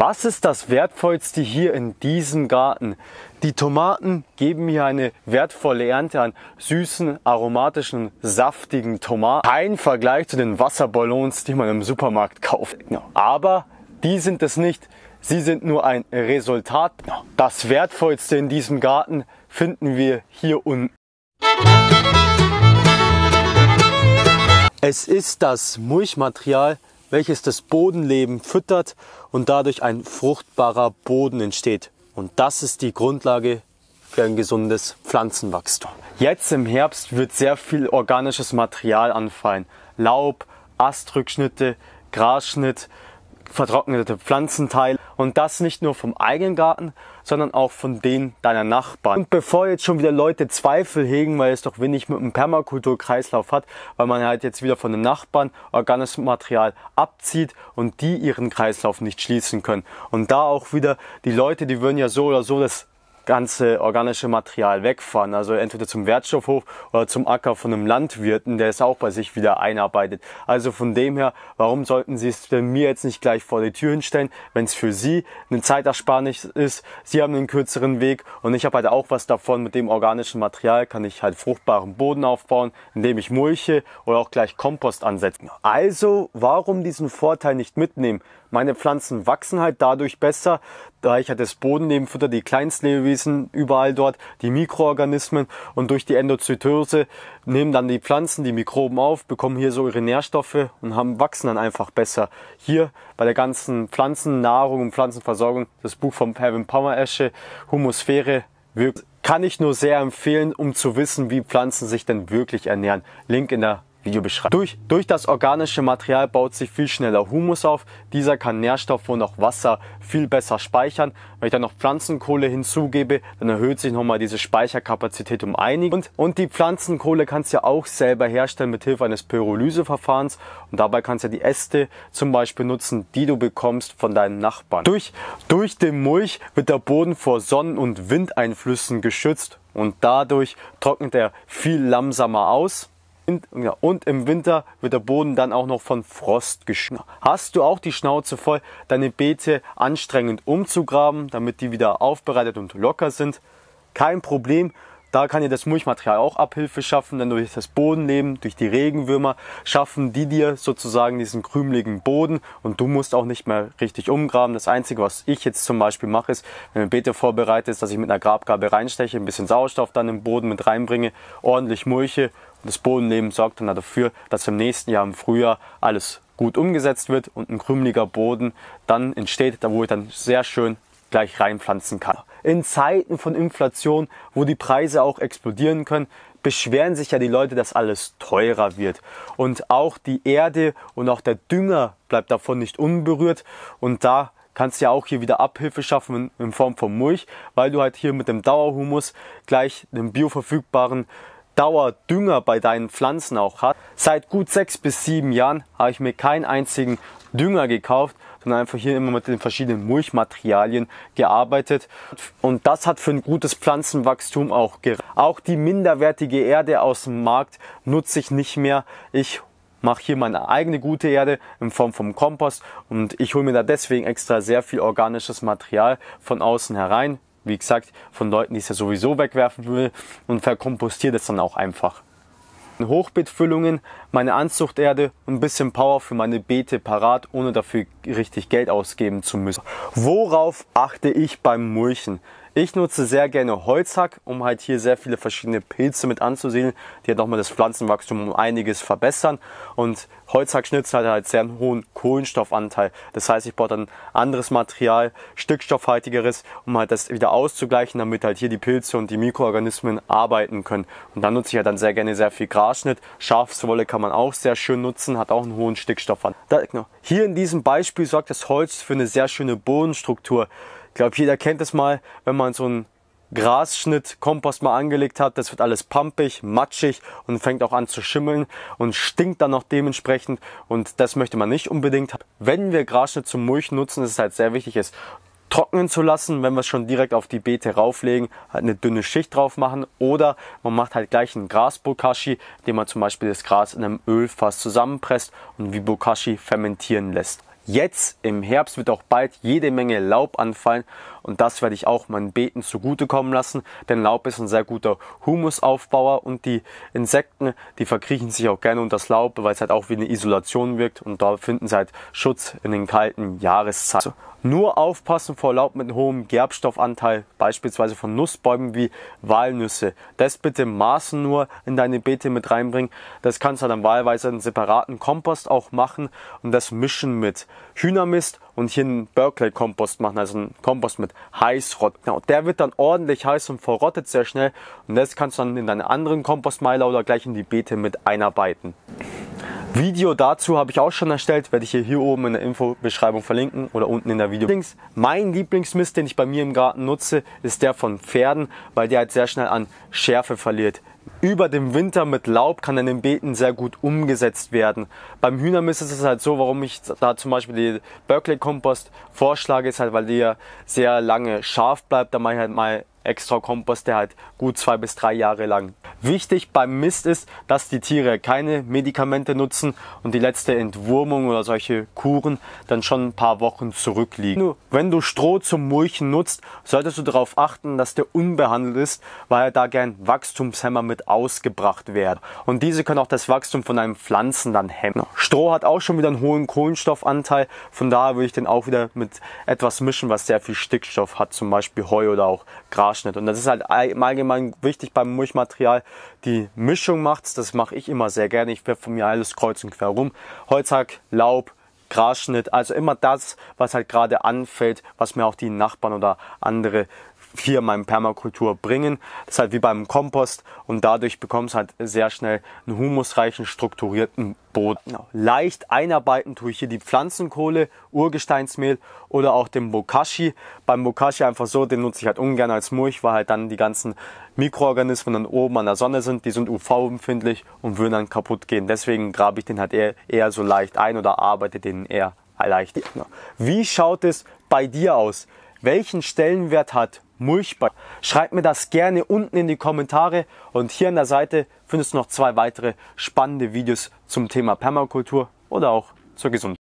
Was ist das Wertvollste hier in diesem Garten? Die Tomaten geben hier eine wertvolle Ernte an süßen, aromatischen, saftigen Tomaten. Kein Vergleich zu den Wasserballons, die man im Supermarkt kauft. Aber die sind es nicht. Sie sind nur ein Resultat. Das Wertvollste in diesem Garten finden wir hier unten. Es ist das Mulchmaterial, welches das Bodenleben füttert und dadurch ein fruchtbarer Boden entsteht. Und das ist die Grundlage für ein gesundes Pflanzenwachstum. Jetzt im Herbst wird sehr viel organisches Material anfallen. Laub, Astrückschnitte, Grasschnitt, vertrocknete Pflanzenteile und das nicht nur vom eigenen Garten, sondern auch von denen deiner Nachbarn. Und bevor jetzt schon wieder Leute Zweifel hegen, weil es doch wenig mit einem Permakulturkreislauf hat, weil man halt jetzt wieder von den Nachbarn organisches Material abzieht und die ihren Kreislauf nicht schließen können. Und da auch wieder die Leute, die würden ja so oder so das ganze organische Material wegfahren. Also entweder zum Wertstoffhof oder zum Acker von einem Landwirten, der es auch bei sich wieder einarbeitet. Also von dem her, warum sollten Sie es mir jetzt nicht gleich vor die Türen stellen, wenn es für Sie eine Zeitersparnis ist? Sie haben einen kürzeren Weg und ich habe halt auch was davon. Mit dem organischen Material kann ich halt fruchtbaren Boden aufbauen, indem ich Mulche oder auch gleich Kompost ansetze. Also warum diesen Vorteil nicht mitnehmen? Meine Pflanzen wachsen halt dadurch besser, da ich halt das Bodennebenfutter, die Kleinstlebewesen überall dort, die Mikroorganismen und durch die Endozytose nehmen dann die Pflanzen die Mikroben auf, bekommen hier so ihre Nährstoffe und haben, wachsen dann einfach besser. Hier bei der ganzen Pflanzennahrung und Pflanzenversorgung, das Buch von Pervin Pommeresche, Humusphäre, wirkt, kann ich nur sehr empfehlen, um zu wissen, wie Pflanzen sich denn wirklich ernähren. Link in der Videobeschreibung. Durch, durch das organische Material baut sich viel schneller Humus auf. Dieser kann Nährstoffe und auch Wasser viel besser speichern. Wenn ich dann noch Pflanzenkohle hinzugebe, dann erhöht sich nochmal diese Speicherkapazität um einiges. Und, und die Pflanzenkohle kannst du ja auch selber herstellen mit Hilfe eines Pyrolyseverfahrens. Und dabei kannst du ja die Äste zum Beispiel nutzen, die du bekommst von deinen Nachbarn. Durch, durch den Mulch wird der Boden vor Sonnen- und Windeinflüssen geschützt und dadurch trocknet er viel langsamer aus. Und im Winter wird der Boden dann auch noch von Frost geschneit. Hast du auch die Schnauze voll, deine Beete anstrengend umzugraben, damit die wieder aufbereitet und locker sind? Kein Problem, da kann dir das Mulchmaterial auch Abhilfe schaffen, denn durch das Bodenleben, durch die Regenwürmer schaffen die dir sozusagen diesen krümeligen Boden und du musst auch nicht mehr richtig umgraben. Das Einzige, was ich jetzt zum Beispiel mache, ist, wenn ich Beete vorbereitet ist, dass ich mit einer Grabgabe reinsteche, ein bisschen Sauerstoff dann im Boden mit reinbringe, ordentlich mulche, das Bodenleben sorgt dann dafür, dass im nächsten Jahr im Frühjahr alles gut umgesetzt wird und ein krümeliger Boden dann entsteht, da wo ich dann sehr schön gleich reinpflanzen kann. In Zeiten von Inflation, wo die Preise auch explodieren können, beschweren sich ja die Leute, dass alles teurer wird. Und auch die Erde und auch der Dünger bleibt davon nicht unberührt. Und da kannst du ja auch hier wieder Abhilfe schaffen in, Form von Mulch, weil du halt hier mit dem Dauerhumus gleich den bioverfügbaren Dauerdünger bei deinen Pflanzen auch hat. Seit gut sechs bis sieben Jahren habe ich mir keinen einzigen Dünger gekauft, sondern einfach hier immer mit den verschiedenen Mulchmaterialien gearbeitet. Und das hat für ein gutes Pflanzenwachstum auch gereicht. Auch die minderwertige Erde aus dem Markt nutze ich nicht mehr. Ich mache hier meine eigene gute Erde in Form vom Kompost und ich hole mir da deswegen extra sehr viel organisches Material von außen herein wie gesagt, von Leuten, die es ja sowieso wegwerfen will und verkompostiert es dann auch einfach. Hochbeetfüllungen, meine Anzuchterde und ein bisschen Power für meine Beete parat, ohne dafür richtig Geld ausgeben zu müssen. Worauf achte ich beim Mulchen? Ich nutze sehr gerne Holzhack, um halt hier sehr viele verschiedene Pilze mit anzusiedeln, die halt nochmal das Pflanzenwachstum um einiges verbessern. Und Holzhackschnitzen hat halt sehr einen hohen Kohlenstoffanteil. Das heißt, ich baue dann anderes Material, stückstoffhaltigeres, um halt das wieder auszugleichen, damit halt hier die Pilze und die Mikroorganismen arbeiten können. Und dann nutze ich halt dann sehr gerne sehr viel Grasschnitt. Schafswolle kann man auch sehr schön nutzen, hat auch einen hohen Stickstoffanteil. Genau. Hier in diesem Beispiel sorgt das Holz für eine sehr schöne Bodenstruktur glaube, jeder kennt es mal, wenn man so einen Grasschnitt Kompost mal angelegt hat, das wird alles pampig, matschig und fängt auch an zu schimmeln und stinkt dann noch dementsprechend und das möchte man nicht unbedingt. Wenn wir Grasschnitt zum Mulch nutzen, ist es halt sehr wichtig, es trocknen zu lassen, wenn wir es schon direkt auf die Beete rauflegen, halt eine dünne Schicht drauf machen oder man macht halt gleich einen Grasbokashi, indem man zum Beispiel das Gras in einem Ölfass zusammenpresst und wie Bokashi fermentieren lässt. Jetzt im Herbst wird auch bald jede Menge Laub anfallen und das werde ich auch meinen Beeten zugutekommen lassen, denn Laub ist ein sehr guter Humusaufbauer und die Insekten, die verkriechen sich auch gerne unter das Laub, weil es halt auch wie eine Isolation wirkt und da finden sie halt Schutz in den kalten Jahreszeiten. Nur aufpassen vor Laub mit hohem Gerbstoffanteil, beispielsweise von Nussbäumen wie Walnüsse. Das bitte Maßen nur in deine Beete mit reinbringen. Das kannst du dann wahlweise einen separaten Kompost auch machen und das mischen mit Hühnermist und hier einen Berkeley-Kompost machen, also einen Kompost mit Heißrott. Genau, der wird dann ordentlich heiß und verrottet sehr schnell und das kannst du dann in deine anderen Kompostmeiler oder gleich in die Beete mit einarbeiten. Video dazu habe ich auch schon erstellt, werde ich hier, hier oben in der Infobeschreibung verlinken oder unten in der Video. Links, mein Lieblingsmist, den ich bei mir im Garten nutze, ist der von Pferden, weil der halt sehr schnell an Schärfe verliert. Über dem Winter mit Laub kann in den Beeten sehr gut umgesetzt werden. Beim Hühnermist ist es halt so, warum ich da zum Beispiel die Berkeley Kompost vorschlage, ist halt, weil der sehr lange scharf bleibt. Da mache ich halt mal extra Kompost, der halt gut zwei bis drei Jahre lang. Wichtig beim Mist ist, dass die Tiere keine Medikamente nutzen und die letzte Entwurmung oder solche Kuren dann schon ein paar Wochen zurückliegen. Wenn du Stroh zum Mulchen nutzt, solltest du darauf achten, dass der unbehandelt ist, weil da gern Wachstumshemmer mit ausgebracht werden. Und diese können auch das Wachstum von einem Pflanzen dann hemmen. Stroh hat auch schon wieder einen hohen Kohlenstoffanteil, von daher würde ich den auch wieder mit etwas mischen, was sehr viel Stickstoff hat, zum Beispiel Heu oder auch Gras. Querschnitt. Und das ist halt im Allgemeinen wichtig beim Mulchmaterial. Die Mischung macht Das mache ich immer sehr gerne. Ich werfe mir alles kreuz und quer rum. Holzhack, Laub, Grasschnitt, also immer das, was halt gerade anfällt, was mir auch die Nachbarn oder andere hier meinem Permakultur bringen. Das ist halt wie beim Kompost und dadurch bekommst du halt sehr schnell einen humusreichen, strukturierten Boden. Leicht einarbeiten tue ich hier die Pflanzenkohle, Urgesteinsmehl oder auch den Bokashi. Beim Bokashi einfach so, den nutze ich halt ungern als Mulch, weil halt dann die ganzen Mikroorganismen dann oben an der Sonne sind, die sind UV-empfindlich und würden dann kaputt gehen. Deswegen grabe ich den halt eher, eher so leicht ein oder arbeite den eher leicht. Wie schaut es bei dir aus? Welchen Stellenwert hat Mulchball. Schreib mir das gerne unten in die Kommentare und hier an der Seite findest du noch zwei weitere spannende Videos zum Thema Permakultur oder auch zur Gesundheit.